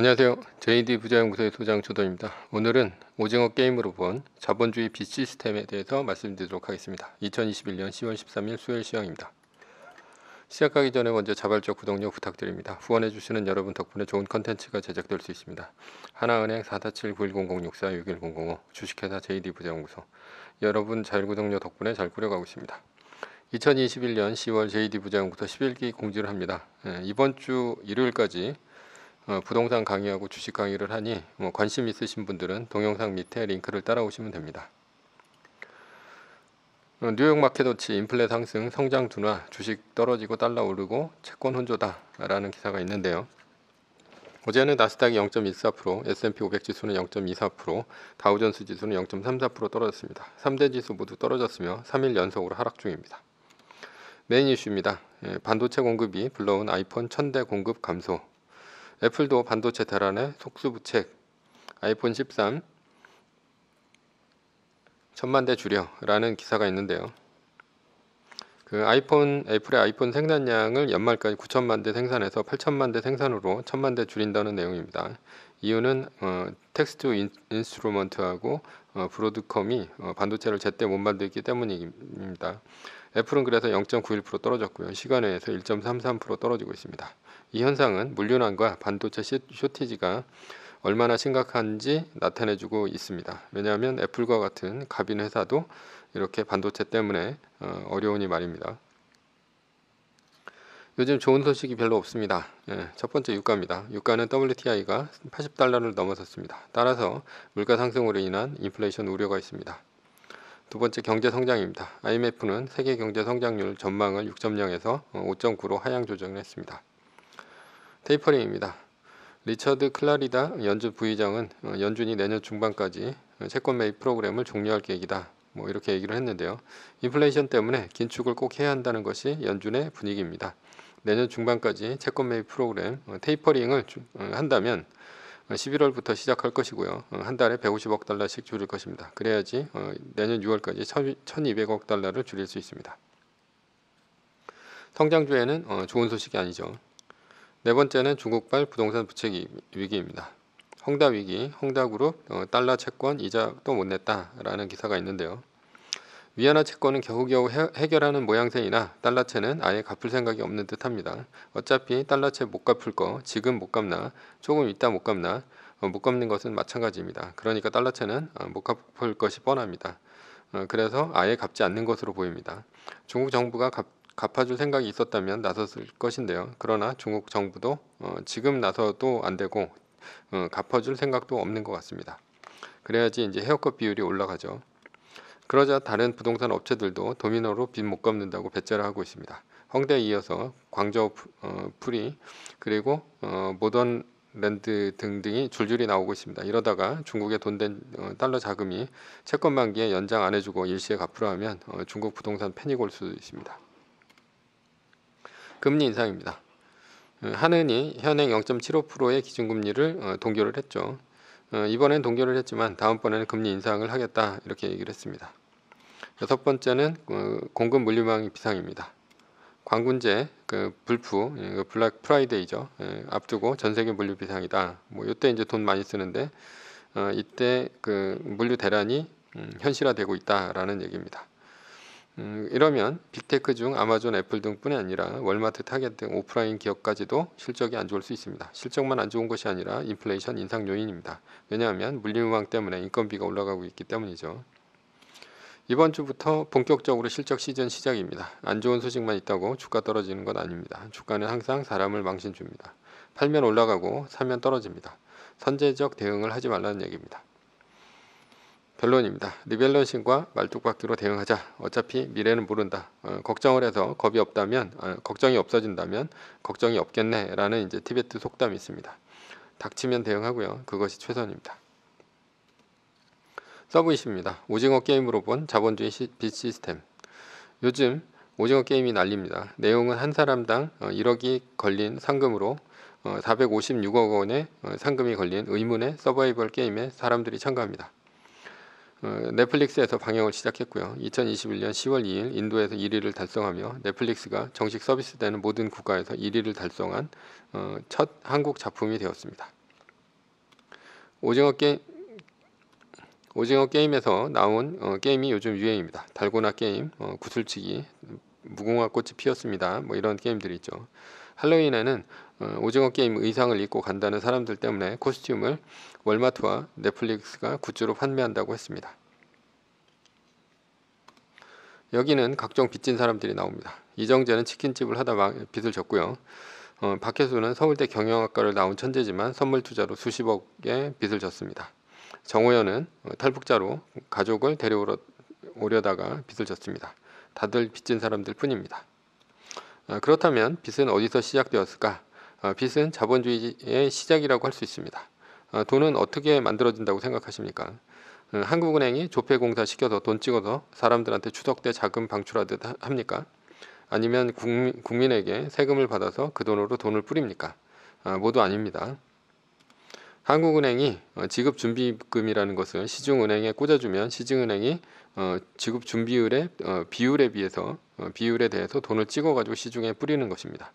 안녕하세요. JD 부자연구소의 소장 조던입니다. 오늘은 오징어 게임으로 본 자본주의 빚 시스템에 대해서 말씀드리도록 하겠습니다. 2021년 10월 13일 수요일 시황입니다. 시작하기 전에 먼저 자발적 구독력 부탁드립니다. 후원해 주시는 여러분 덕분에 좋은 컨텐츠가 제작될 수 있습니다. 하나은행 4 4 7 9 1 0 0 6 4 6 1 0 0 5 주식회사 JD 부자연구소 여러분 잘구독력 덕분에 잘 꾸려가고 있습니다. 2021년 10월 JD 부자연구소 11기 공지를 합니다. 예, 이번 주 일요일까지 어, 부동산 강의하고 주식 강의를 하니 뭐 관심 있으신 분들은 동영상 밑에 링크를 따라오시면 됩니다. 어, 뉴욕 마켓워치 인플레 상승, 성장 둔화, 주식 떨어지고 달러 오르고 채권 혼조다라는 기사가 있는데요. 어제는 나스닥이 0.14%, S&P 500 지수는 0.24%, 다우존스 지수는 0.34% 떨어졌습니다. 3대 지수 모두 떨어졌으며 3일 연속으로 하락 중입니다. 메인 이슈입니다. 예, 반도체 공급이 불러온 아이폰 1000대 공급 감소, 애플도 반도체 대란에 속수부책 아이폰 13 천만 대 줄여 라는 기사가 있는데요. 그 아이폰 애플의 아이폰 생산량을 연말까지 9천만 대 생산해서 8천만 대 생산으로 천만 대 줄인다는 내용입니다. 이유는 어, 텍스트 인, 스트루먼트하고 어, 브로드컴이 어, 반도체를 제때 못 만들기 때문입니다. 애플은 그래서 0.91% 떨어졌고요. 시간에서 1.33% 떨어지고 있습니다. 이 현상은 물류난과 반도체 쇼티지가 얼마나 심각한지 나타내주고 있습니다. 왜냐하면 애플과 같은 갑인 회사도 이렇게 반도체 때문에 어, 어려우니 말입니다. 요즘 좋은 소식이 별로 없습니다. 예, 첫 번째 유가입니다. 유가는 WTI가 80달러를 넘어섰습니다. 따라서 물가 상승으로 인한 인플레이션 우려가 있습니다. 두 번째 경제 성장입니다. IMF는 세계 경제 성장률 전망을 6.0에서 5.9로 어, 하향 조정을 했습니다. 테이퍼링입니다. 리처드 클라리다 연준 부의장은 어, 연준이 내년 중반까지 어, 채권 매입 프로그램을 종료할 계획이다. 뭐 이렇게 얘기를 했는데요. 인플레이션 때문에 긴축을 꼭 해야 한다는 것이 연준의 분위기입니다. 내년 중반까지 채권 매입 프로그램 어, 테이퍼링을 한다면 11월부터 시작할 것이고요. 한 달에 150억 달러씩 줄일 것입니다. 그래야지 내년 6월까지 1200억 달러를 줄일 수 있습니다. 성장주에는 좋은 소식이 아니죠. 네 번째는 중국발 부동산 부채 위기입니다. 헝다 위기, 헝다그룹 어, 달러 채권 이자 또 못 냈다라는 기사가 있는데요. 위안화 채권은 겨우겨우 해, 결하는 모양새이나 달러채는 아예 갚을 생각이 없는 듯합니다. 어차피 달러채 못 갚을 거 지금 못 갚나 조금 있다 못 갚나 어, 못 갚는 것은 마찬가지입니다. 그러니까 달러채는 어, 못 갚을 것이 뻔합니다. 어, 그래서 아예 갚지 않는 것으로 보입니다. 중국 정부가 갚, 갚아줄 생각이 있었다면 나섰을 것인데요. 그러나 중국 정부도 어, 지금 나서도 안 되고 어, 갚아줄 생각도 없는 것 같습니다. 그래야지 이제 헤어컷 비율이 올라가죠. 그러자 다른 부동산 업체들도 도미노로 빚 못 갚는다고 배째를 하고 있습니다. 홍대에 이어서 광저우 어, 프리 그리고 어, 모던 랜드 등등이 줄줄이 나오고 있습니다. 이러다가 중국의 돈된 어, 달러 자금이 채권 만기에 연장 안 해주고 일시에 갚으라 하면 어, 중국 부동산 패닉 올수 있습니다. 금리 인상입니다. 어, 한은이 현행 0.75%의 기준금리를 어, 동결을 했죠. 어, 이번엔 동결을 했지만 다음번에는 금리 인상을 하겠다 이렇게 얘기를 했습니다. 여섯 번째는 공급 물류망 비상입니다. 광군제, 그 불프, 예, 그 블랙 프라이데이죠. 예, 앞두고 전 세계 물류 비상이다. 뭐 이때 이제 돈 많이 쓰는데 이때 그 물류 대란이 음, 현실화되고 있다라는 얘기입니다. 음, 이러면 빅테크 중 아마존, 애플 등뿐이 아니라 월마트, 타겟 등 오프라인 기업까지도 실적이 안 좋을 수 있습니다. 실적만 안 좋은 것이 아니라 인플레이션 인상 요인입니다. 왜냐하면 물류망 때문에 인건비가 올라가고 있기 때문이죠. 이번 주부터 본격적으로 실적 시즌 시작입니다. 안 좋은 소식만 있다고 주가 떨어지는 건 아닙니다. 주가는 항상 사람을 망신 줍니다. 팔면 올라가고 사면 떨어집니다. 선제적 대응을 하지 말라는 얘기입니다. 변론입니다. 리밸런싱과 말뚝박기로 대응하자. 어차피 미래는 모른다. 어, 걱정을 해서 겁이 없다면 어, 걱정이 없어진다면 걱정이 없겠네라는 이제 티베트 속담이 있습니다. 닥치면 대응하고요. 그것이 최선입니다. 서브이십니다. 오징어 게임으로 본 자본주의 시, 빚 시스템. 요즘 오징어 게임이 난립니다. 내용은 한 사람당 1억이 어, 걸린 상금으로 456억 어, 원의 어, 상금이 걸린 의문의 서바이벌 게임에 사람들이 참가합니다. 어, 넷플릭스에서 방영을 시작했고요. 2021년 10월 2일 인도에서 1위를 달성하며 넷플릭스가 정식 서비스되는 모든 국가에서 1위를 달성한 어, 첫 한국 작품이 되었습니다. 오징어 게임 오징어 게임에서 나온 어, 게임이 요즘 유행입니다. 달고나 게임, 어, 구슬치기, 무궁화 꽃이 피었습니다. 뭐 이런 게임들이 있죠. 할로윈에는 어, 오징어 게임 의상을 입고 간다는 사람들 때문에 코스튬을 월마트와 넷플릭스가 굿즈로 판매한다고 했습니다. 여기는 각종 빚진 사람들이 나옵니다. 이정재는 치킨집을 하다 빚을 졌고요. 어, 박혜수는 서울대 경영학과를 나온 천재지만 선물 투자로 수십억의 빚을 졌습니다. 정호연은 어, 탈북자로 가족을 데려오려다가 빚을 졌습니다. 다들 빚진 사람들 뿐입니다. 아, 그렇다면 빚은 어디서 시작되었을까? 아, 빚은 자본주의의 시작이라고 할 수 있습니다. 아, 돈은 어떻게 만들어진다고 생각하십니까? 음, 한국은행이 조폐공사 시켜서 돈 찍어서 사람들한테 추석때 자금 방출하듯 합니까? 아니면 국민, 에게 세금을 받아서 그 돈으로 돈을 뿌립니까? 모두 아닙니다. 한국은행이 어, 지급준비금이라는 것을 시중은행에 꽂아주면 시중은행이 어, 지급 준비율의 어, 비율에 비해서 어, 비율에 대해서 돈을 찍어가지고 시중에 뿌리는 것입니다.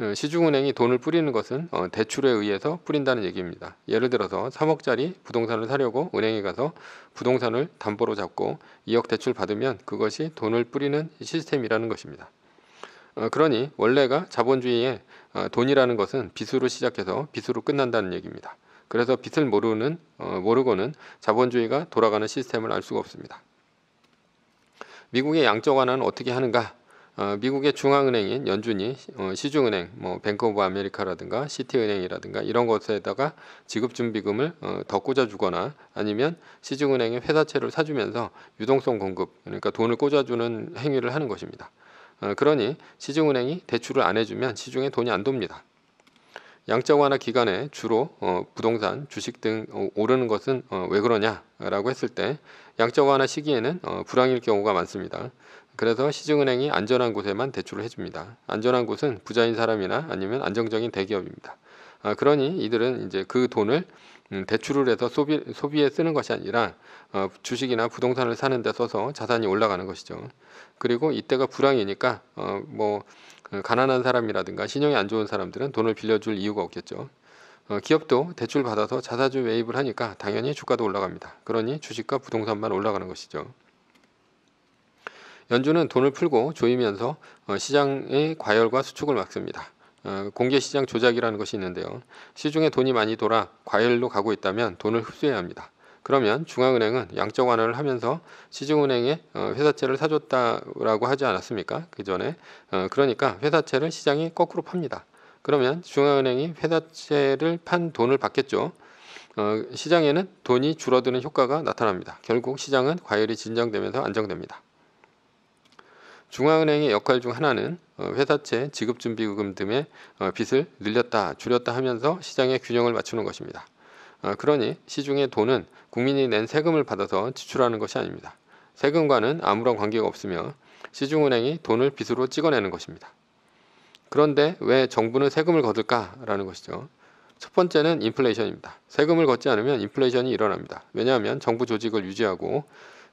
어, 시중은행이 돈을 뿌리는 것은 어, 대출에 의해서 뿌린다는 얘기입니다. 예를 들어서 3억짜리 부동산을 사려고 은행에 가서 부동산을 담보로 잡고 2억 대출 받으면 그것이 돈을 뿌리는 시스템이라는 것입니다. 어, 그러니 원래가 자본주의의 돈이라는 것은 비수로 시작해서 비수로 끝난다는 얘기입니다. 그래서 빛을 모르는 어, 모르고는 자본주의가 돌아가는 시스템을 알 수가 없습니다. 미국의 양적 완화는 어떻게 하는가? 어, 미국의 중앙은행인 연준이 어, 시중은행, 뭐 뱅크 오브 아메리카라든가 시티은행이라든가 이런 것에다가 지급준비금을 어, 더 꽂아주거나 아니면 시중은행의 회사채를 사주면서 유동성 공급, 그러니까 돈을 꽂아주는 행위를 하는 것입니다. 어, 그러니 시중은행이 대출을 안 해주면 시중에 돈이 안 돕니다. 양적 완화 기간에 주로 어, 부동산, 주식 등 어, 오르는 것은 어, 왜 그러냐라고 했을 때 양적 완화 시기에는 어, 불황일 경우가 많습니다. 그래서 시중은행이 안전한 곳에만 대출을 해줍니다. 안전한 곳은 부자인 사람이나 아니면 안정적인 대기업입니다. 아, 그러니 이들은 이제 그 돈을 음, 대출을 해서 소비, 소비에 쓰는 것이 아니라 어, 주식이나 부동산을 사는 데 써서 자산이 올라가는 것이죠. 그리고 이때가 불황이니까 어, 뭐그 가난한 사람이라든가 신용이 안 좋은 사람들은 돈을 빌려줄 이유가 없겠죠. 어, 기업도 대출 받아서 자사주 매입을 하니까 당연히 주가도 올라갑니다. 그러니 주식과 부동산만 올라가는 것이죠. 연준은 돈을 풀고 조이면서 어, 시장의 과열과 수축을 막습니다. 어, 공개시장 조작이라는 것이 있는데요. 시중에 돈이 많이 돌아 과열로 가고 있다면 돈을 흡수해야 합니다. 그러면 중앙은행은 양적 완화를 하면서 시중은행에 어, 회사채를 사줬다라고 하지 않았습니까? 그 전에 어, 그러니까 회사채를 시장이 거꾸로 팝니다. 그러면 중앙은행이 회사채를 판 돈을 받겠죠. 어, 시장에는 돈이 줄어드는 효과가 나타납니다. 결국 시장은 과열이 진정되면서 안정됩니다. 중앙은행의 역할 중 하나는 회사채 지급준비금 등의 빚을 늘렸다 줄였다 하면서 시장의 균형을 맞추는 것입니다. 아, 그러니 시중의 돈은 국민이 낸 세금을 받아서 지출하는 것이 아닙니다. 세금과는 아무런 관계가 없으며 시중은행이 돈을 빚으로 찍어내는 것입니다. 그런데 왜 정부는 세금을 거둘까라는 것이죠. 첫 번째는 인플레이션입니다. 세금을 걷지 않으면 인플레이션이 일어납니다. 왜냐하면 정부 조직을 유지하고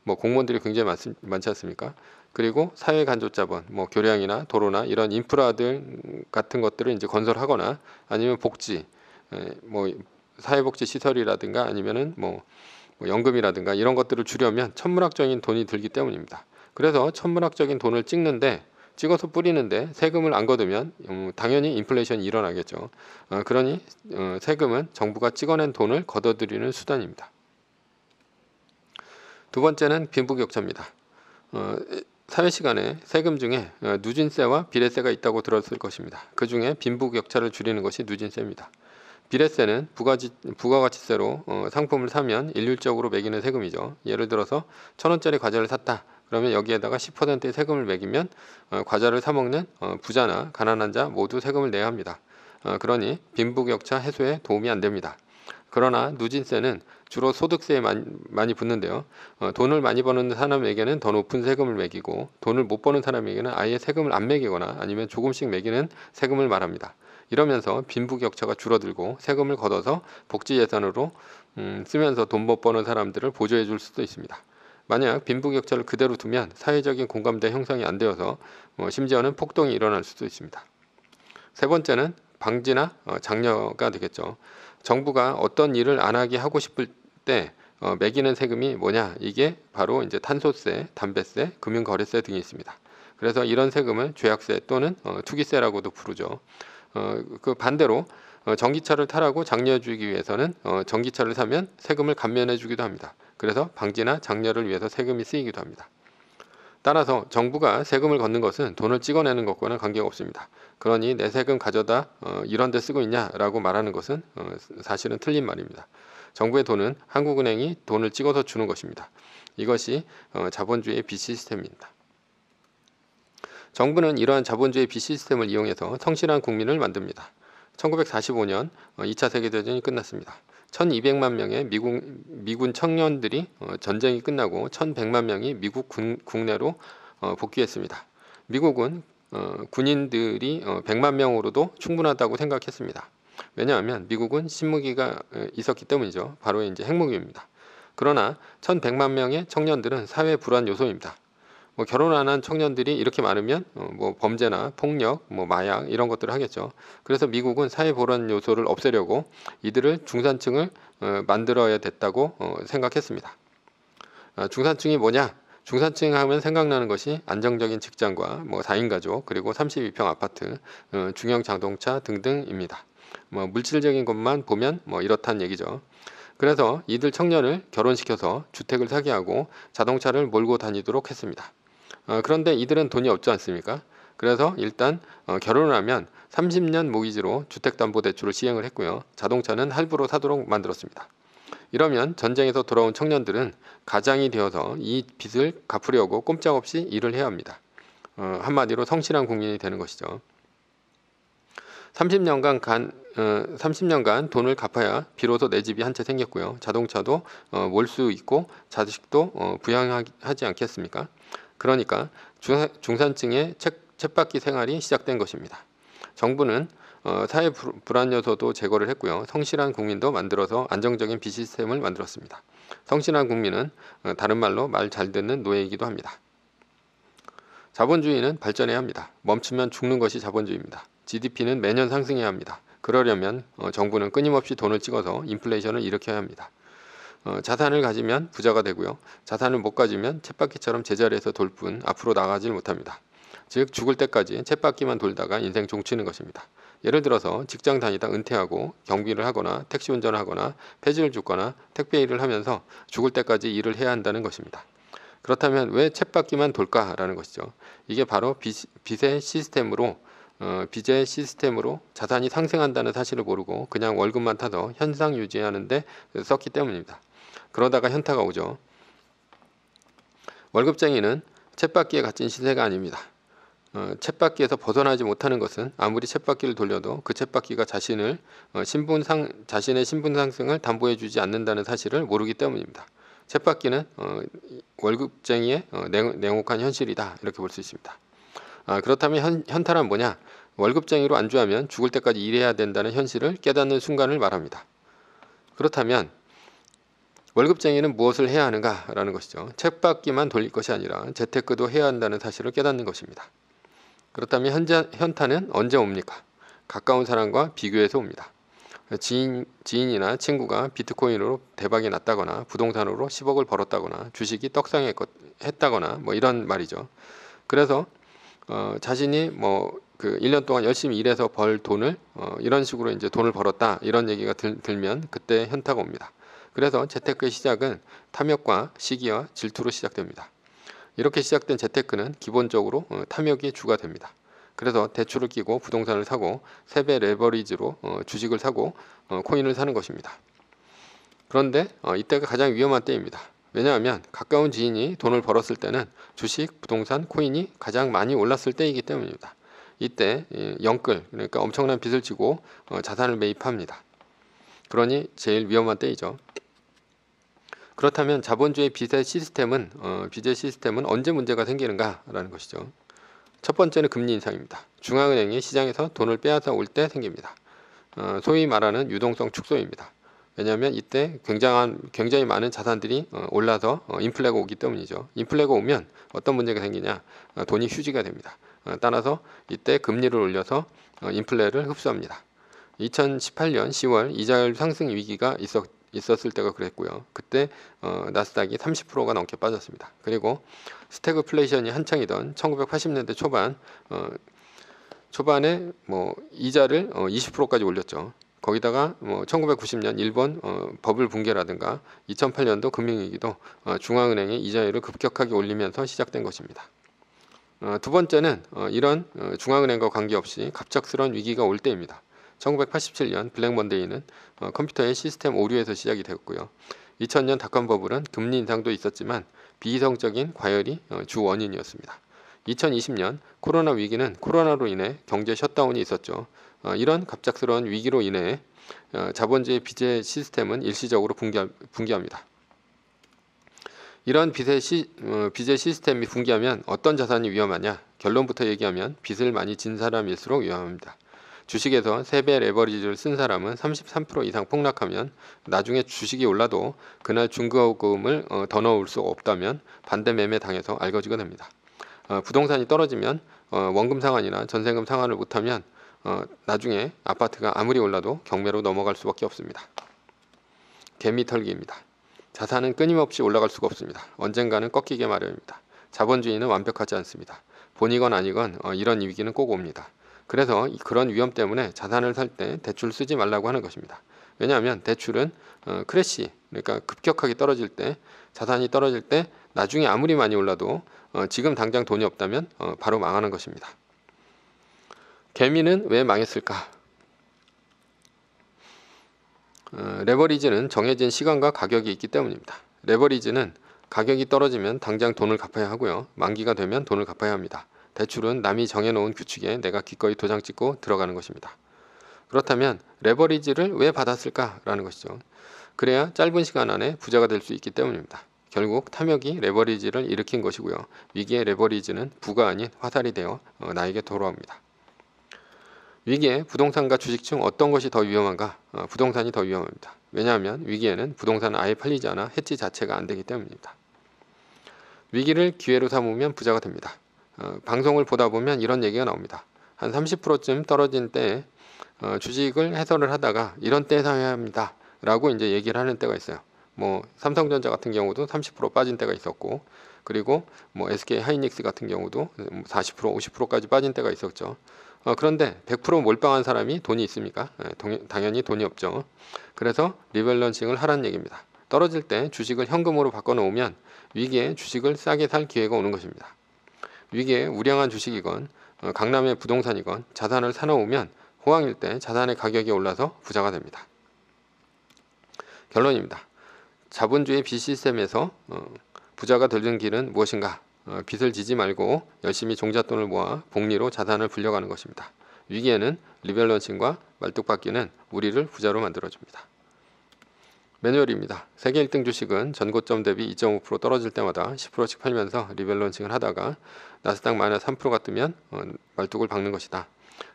뭐 공무원들이 굉장히 많, 지 않습니까? 그리고 사회 간접 자본, 뭐 교량이나 도로나 이런 인프라들 같은 것들을 이제 건설하거나 아니면 복지, 뭐 사회복지 시설이라든가 아니면은 뭐, 뭐 연금이라든가 이런 것들을 주려면 천문학적인 돈이 들기 때문입니다. 그래서 천문학적인 돈을 찍는데 찍어서 뿌리는데 세금을 안 거두면 음, 당연히 인플레이션이 일어나겠죠. 어, 그러니 어, 세금은 정부가 찍어낸 돈을 걷어들이는 수단입니다. 두 번째는 빈부격차입니다. 어, 사회 시간에 세금 중에 어, 누진세와 비례세가 있다고 들었을 것입니다. 그 중에 빈부격차를 줄이는 것이 누진세입니다. 비례세는 부가지, 부가가치세로 어, 상품을 사면 일률적으로 매기는 세금이죠. 예를 들어서 천원짜리 과자를 샀다. 그러면 여기에다가 10%의 세금을 매기면 어, 과자를 사먹는 어, 부자나 가난한 자 모두 세금을 내야 합니다. 어, 그러니 빈부격차 해소에 도움이 안 됩니다. 그러나 누진세는 주로 소득세에 많이, 많이 붙는데요. 어, 돈을 많이 버는 사람에게는 더 높은 세금을 매기고 돈을 못 버는 사람에게는 아예 세금을 안 매기거나 아니면 조금씩 매기는 세금을 말합니다. 이러면서 빈부격차가 줄어들고 세금을 걷어서 복지 예산으로 음, 쓰면서 돈 못 버는 사람들을 보조해 줄 수도 있습니다. 만약 빈부격차를 그대로 두면 사회적인 공감대 형성이 안 되어서 어, 심지어는 폭동이 일어날 수도 있습니다. 세 번째는 방지나 어, 장려가 되겠죠. 정부가 어떤 일을 안 하게 하고 싶을 때 어, 매기는 세금이 뭐냐? 이게 바로 이제 탄소세, 담뱃세 금융거래세 등이 있습니다. 그래서 이런 세금을 죄악세 또는 어, 투기세라고도 부르죠. 어, 그 반대로 어, 전기차를 타라고 장려해주기 위해서는 어, 전기차를 사면 세금을 감면해주기도 합니다. 그래서 방지나 장려를 위해서 세금이 쓰이기도 합니다. 따라서 정부가 세금을 걷는 것은 돈을 찍어내는 것과는 관계가 없습니다. 그러니 내 세금 가져다 어, 이런 데 쓰고 있냐라고 말하는 것은 어, 사실은 틀린 말입니다. 정부의 돈은 한국은행이 돈을 찍어서 주는 것입니다. 이것이 어, 자본주의의 비 시스템입니다. 정부는 이러한 자본주의 비시스템을 이용해서 성실한 국민을 만듭니다. 1945년 2차 어, 세계대전이 끝났습니다. 1200만 명의 미국, 미군 청년들이 어, 전쟁이 끝나고 1100만 명이 미국 군, 국내로 어, 복귀했습니다. 미국은 군인들이 100만 명으로도 충분하다고 생각했습니다. 왜냐하면 미국은 신무기가 있었기 때문이죠. 바로 이제 핵무기입니다. 그러나 1100만 명의 청년들은 사회 불안 요소입니다. 뭐 결혼 안 한 청년들이 이렇게 많으면 어, 뭐 범죄나 폭력, 뭐 마약 이런 것들을 하겠죠. 그래서 미국은 사회 보란 요소를 없애려고 이들을 중산층을 어, 만들어야 됐다고 어, 생각했습니다. 아, 중산층이 뭐냐? 중산층 하면 생각나는 것이 안정적인 직장과 뭐 4인 가족 그리고 32평 아파트, 중형 자동차 등등입니다. 뭐 물질적인 것만 보면 뭐이렇다는 얘기죠. 그래서 이들 청년을 결혼시켜서 주택을 사게 하고 자동차를 몰고 다니도록 했습니다. 어, 그런데 이들은 돈이 없지 않습니까? 그래서 일단 어, 결혼을 하면 30년 모기지로 주택담보대출을 시행을 했고요. 자동차는 할부로 사도록 만들었습니다. 이러면 전쟁에서 돌아온 청년들은 가장이 되어서 이 빚을 갚으려고 꼼짝없이 일을 해야 합니다. 어, 한마디로 성실한 국민이 되는 것이죠. 30년간 간 30년간 어, 돈을 갚아야 비로소 내 집이 한 채 생겼고요. 자동차도 어, 몰수 있고 자식도 어, 부양하지 않겠습니까? 그러니까 중산층의 챗바퀴 생활이 시작된 것입니다. 정부는 어, 사회 불안 요소도 제거를 했고요. 성실한 국민도 만들어서 안정적인 비 시스템을 만들었습니다. 성실한 국민은 어, 다른 말로 말 잘 듣는 노예이기도 합니다. 자본주의는 발전해야 합니다. 멈추면 죽는 것이 자본주의입니다. GDP는 매년 상승해야 합니다. 그러려면 어, 정부는 끊임없이 돈을 찍어서 인플레이션을 일으켜야 합니다. 어, 자산을 가지면 부자가 되고요. 자산을 못 가지면 쳇바퀴처럼 제자리에서 돌 뿐 앞으로 나가질 못합니다. 즉 죽을 때까지 쳇바퀴만 돌다가 인생 종치는 것입니다. 예를 들어서 직장 다니다 은퇴하고 경비를 하거나 택시 운전을 하거나 폐지를 줍거나 택배 일을 하면서 죽을 때까지 일을 해야 한다는 것입니다. 그렇다면 왜 쳇바퀴만 돌까라는 것이죠. 이게 바로 비, 빚의 시스템으로 어, 빚의 시스템으로 자산이 상승한다는 사실을 모르고 그냥 월급만 타서 현상 유지하는데 썼기 때문입니다. 그러다가 현타가 오죠. 월급쟁이는 챗바퀴에 갇힌 시세가 아닙니다. 어, 챗바퀴에서 벗어나지 못하는 것은 아무리 챗바퀴를 돌려도 그 챗바퀴가 자신을 어, 신분상 자신의 신분 상승을 담보해주지 않는다는 사실을 모르기 때문입니다. 챗바퀴는 어, 월급쟁이의 어, 냉, 혹한 현실이다 이렇게 볼 수 있습니다. 아, 그렇다면 현, 현타란 뭐냐? 월급쟁이로 안주하면 죽을 때까지 일해야 된다는 현실을 깨닫는 순간을 말합니다. 그렇다면 월급쟁이는 무엇을 해야 하는가라는 것이죠. 책받기만 돌릴 것이 아니라 재테크도 해야 한다는 사실을 깨닫는 것입니다. 그렇다면 현재, 현타는 언제 옵니까? 가까운 사람과 비교해서 옵니다. 지인, 지인이나 친구가 비트코인으로 대박이 났다거나 부동산으로 10억을 벌었다거나 주식이 떡상했다거나 뭐 이런 말이죠. 그래서 어, 자신이 뭐 그 1년 동안 열심히 일해서 벌 돈을 어, 이런 식으로 이제 돈을 벌었다 이런 얘기가 들, 들면 그때 현타가 옵니다. 그래서 재테크의 시작은 탐욕과 시기와 질투로 시작됩니다. 이렇게 시작된 재테크는 기본적으로 어, 탐욕이 주가 됩니다. 그래서 대출을 끼고 부동산을 사고 세배 레버리지로 어, 주식을 사고 어, 코인을 사는 것입니다. 그런데 이때가 가장 위험한 때입니다. 왜냐하면 가까운 지인이 돈을 벌었을 때는 주식, 부동산, 코인이 가장 많이 올랐을 때이기 때문입니다. 이때 영끌 그러니까 엄청난 빚을 지고 자산을 매입합니다. 그러니 제일 위험한 때이죠. 그렇다면 자본주의 비세 시스템은 어, 비제 시스템은 언제 문제가 생기는가라는 것이죠. 첫 번째는 금리 인상입니다. 중앙은행이 시장에서 돈을 빼앗아 올 때 생깁니다. 어, 소위 말하는 유동성 축소입니다. 왜냐하면 이때 굉장한 굉장히 많은 자산들이 어, 올라서 어, 인플레가 오기 때문이죠. 인플레가 오면 어떤 문제가 생기냐? 어, 돈이 휴지가 됩니다. 어, 따라서 이때 금리를 올려서 어, 인플레를 흡수합니다. 2018년 10월 이자율 상승 위기가 있었, 있었을 때가 그랬고요. 그때 어, 나스닥이 30%가 넘게 빠졌습니다. 그리고 스태그플레이션이 한창이던 1980년대 초반 어, 초반에 뭐 이자를 어, 20%까지 올렸죠. 거기다가 뭐 1990년 일본 어, 버블 붕괴라든가 2008년도 금융위기도 어, 중앙은행의 이자율을 급격하게 올리면서 시작된 것입니다. 어, 두 번째는 어, 이런 어, 중앙은행과 관계없이 갑작스러운 위기가 올 때입니다. 1987년 블랙 먼데이는 어, 컴퓨터의 시스템 오류에서 시작이 되었고요. 2000년 닷컴 버블은 금리 인상도 있었지만 비이성적인 과열이 어, 주 원인이었습니다. 2020년 코로나 위기는 코로나로 인해 경제 셧다운이 있었죠. 어, 이런 갑작스러운 위기로 인해 어, 자본주의 비제 시스템은 일시적으로 붕괴, 붕괴합니다. 이런 빚의 시, 어, 빚의 시스템이 붕괴하면 어떤 자산이 위험하냐? 결론부터 얘기하면 빚을 많이 진 사람일수록 위험합니다. 주식에서 3배 레버리지를 쓴 사람은 33% 이상 폭락하면 나중에 주식이 올라도 그날 중고금을 어, 더 넣을 수 없다면 반대 매매 당해서 알거지가 됩니다. 어, 부동산이 떨어지면 어, 원금 상환이나 전세금 상환을 못하면 나중에 아파트가 아무리 올라도 경매로 넘어갈 수밖에 없습니다. 개미 털기입니다. 자산은 끊임없이 올라갈 수가 없습니다. 언젠가는 꺾이게 마련입니다. 자본주의는 완벽하지 않습니다. 본이건 아니건 이런 위기는 꼭 옵니다. 그래서 그런 위험 때문에 자산을 살 때 대출 쓰지 말라고 하는 것입니다. 왜냐하면 대출은 어, 크래시 그러니까 급격하게 떨어질 때 자산이 떨어질 때 나중에 아무리 많이 올라도 어, 지금 당장 돈이 없다면 어, 바로 망하는 것입니다. 개미는 왜 망했을까? 어, 레버리지는 정해진 시간과 가격이 있기 때문입니다. 레버리지는 가격이 떨어지면 당장 돈을 갚아야 하고요. 만기가 되면 돈을 갚아야 합니다. 대출은 남이 정해놓은 규칙에 내가 기꺼이 도장 찍고 들어가는 것입니다. 그렇다면 레버리지를 왜 받았을까라는 것이죠. 그래야 짧은 시간 안에 부자가 될 수 있기 때문입니다. 결국 탐욕이 레버리지를 일으킨 것이고요. 위기의 레버리지는 부가 아닌 화살이 되어 어, 나에게 돌아옵니다. 위기에 부동산과 주식 중 어떤 것이 더 위험한가? 어, 부동산이 더 위험합니다. 왜냐하면 위기에는 부동산은 아예 팔리지 않아 해지 자체가 안 되기 때문입니다. 위기를 기회로 삼으면 부자가 됩니다. 어, 방송을 보다 보면 이런 얘기가 나옵니다. 한 30%쯤 떨어진 때 어, 주식을 해설을 하다가 이런 때 사야 합니다. 라고 이제 얘기를 하는 때가 있어요. 뭐 삼성전자 같은 경우도 30% 빠진 때가 있었고 그리고 뭐 SK 하이닉스 같은 경우도 40% 50%까지 빠진 때가 있었죠. 어, 그런데 100% 몰빵한 사람이 돈이 있습니까? 예, 동, 당연히 돈이 없죠. 그래서 리밸런싱을 하라는 얘기입니다. 떨어질 때 주식을 현금으로 바꿔놓으면 위기에 주식을 싸게 살 기회가 오는 것입니다. 위기에 우량한 주식이건 어, 강남의 부동산이건 자산을 사놓으면 호황일 때 자산의 가격이 올라서 부자가 됩니다. 결론입니다. 자본주의 비시스템에서 어, 부자가 되는 길은 무엇인가? 어, 빚을 지지 말고 열심히 종잣돈을 모아 복리로 자산을 불려가는 것입니다. 위기에는 리밸런싱과 말뚝박기는 우리를 부자로 만들어줍니다. 매뉴얼입니다. 세계 1등 주식은 전고점 대비 2.5% 떨어질 때마다 10%씩 팔면서 리밸런싱을 하다가 나스닥 마이너스 3%가 뜨면 어, 말뚝을 박는 것이다.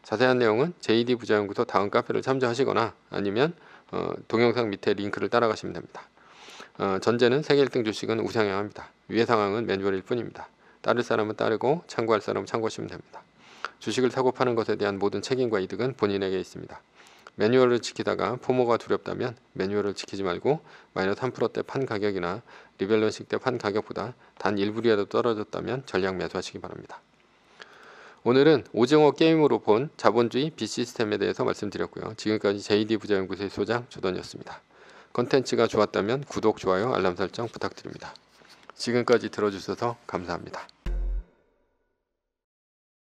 자세한 내용은 JD 부자연구소 다음 카페를 참조하시거나 아니면 어, 동영상 밑에 링크를 따라가시면 됩니다. 어, 전제는 세계 1등 주식은 우상향합니다. 위의 상황은 매뉴얼일 뿐입니다. 따를 사람은 따르고 참고할 사람은 참고하시면 됩니다. 주식을 사고 파는 것에 대한 모든 책임과 이득은 본인에게 있습니다. 매뉴얼을 지키다가 포모가 두렵다면 매뉴얼을 지키지 말고 마이너스 3%대 판 가격이나 리밸런싱 때 판 가격보다 단 1불이라도 떨어졌다면 전량 매수하시기 바랍니다. 오늘은 오징어 게임으로 본 자본주의 B시스템에 대해서 말씀드렸고요. 지금까지 JD부자연구소의 소장 조던이었습니다. 컨텐츠가 좋았다면 구독, 좋아요, 알람 설정 부탁드립니다. 지금까지 들어주셔서 감사합니다.